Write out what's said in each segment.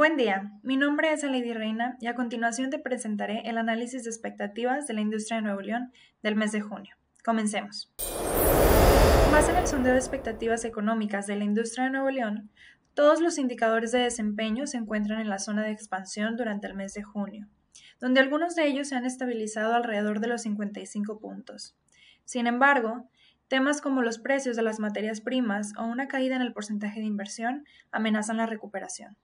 Buen día, mi nombre es Lady Reina y a continuación te presentaré el análisis de expectativas de la industria de Nuevo León del mes de junio. Comencemos. Más en el sondeo de expectativas económicas de la industria de Nuevo León, todos los indicadores de desempeño se encuentran en la zona de expansión durante el mes de junio, donde algunos de ellos se han estabilizado alrededor de los 55 puntos. Sin embargo, Temas como los precios de las materias primas o una caída en el porcentaje de inversión amenazan la recuperación.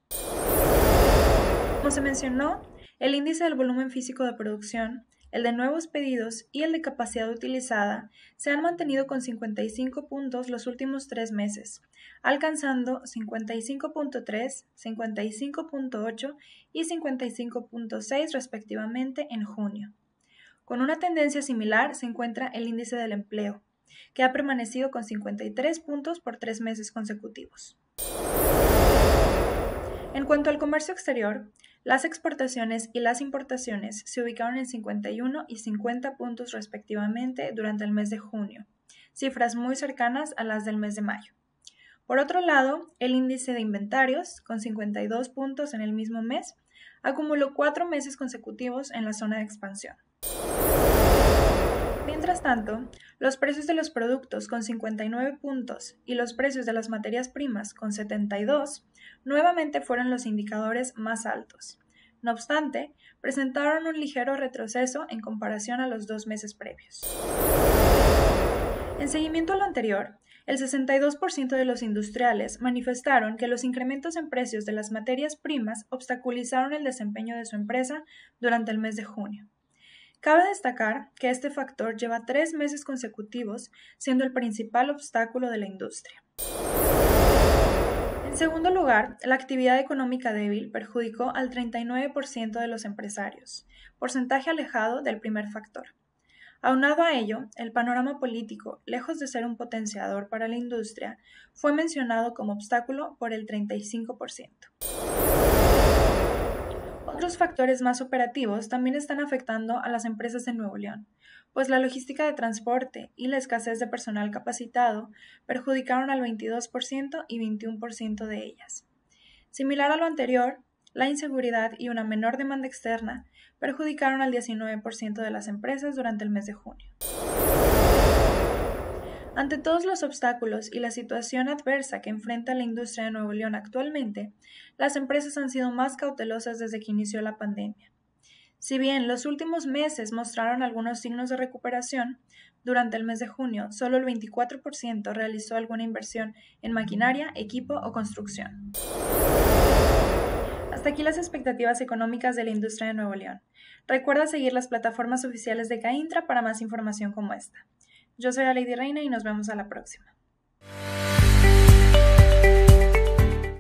Como se mencionó, el índice del volumen físico de producción, el de nuevos pedidos y el de capacidad utilizada se han mantenido con 55 puntos los últimos tres meses, alcanzando 55.3, 55.8 y 55.6 respectivamente en junio. Con una tendencia similar se encuentra el índice del empleo, que ha permanecido con 53 puntos por tres meses consecutivos. En cuanto al comercio exterior, las exportaciones y las importaciones se ubicaron en 51 y 50 puntos respectivamente durante el mes de junio, cifras muy cercanas a las del mes de mayo. Por otro lado, el índice de inventarios, con 52 puntos en el mismo mes, acumuló cuatro meses consecutivos en la zona de expansión. Mientras tanto, los precios de los productos con 59 puntos y los precios de las materias primas con 72 nuevamente fueron los indicadores más altos. No obstante, presentaron un ligero retroceso en comparación a los dos meses previos. En seguimiento a lo anterior, el 62% de los industriales manifestaron que los incrementos en precios de las materias primas obstaculizaron el desempeño de su empresa durante el mes de junio. Cabe destacar que este factor lleva tres meses consecutivos siendo el principal obstáculo de la industria. En segundo lugar, la actividad económica débil perjudicó al 39% de los empresarios, porcentaje alejado del primer factor. Aunado a ello, el panorama político, lejos de ser un potenciador para la industria, fue mencionado como obstáculo por el 35%. Otros factores más operativos también están afectando a las empresas de Nuevo León, pues la logística de transporte y la escasez de personal capacitado perjudicaron al 22% y 21% de ellas. Similar a lo anterior, la inseguridad y una menor demanda externa perjudicaron al 19% de las empresas durante el mes de junio. Ante todos los obstáculos y la situación adversa que enfrenta la industria de Nuevo León actualmente, las empresas han sido más cautelosas desde que inició la pandemia. Si bien los últimos meses mostraron algunos signos de recuperación, durante el mes de junio solo el 24% realizó alguna inversión en maquinaria, equipo o construcción. Hasta aquí las expectativas económicas de la industria de Nuevo León. Recuerda seguir las plataformas oficiales de CAINTRA para más información como esta. Yo soy la Lady Reina y nos vemos a la próxima.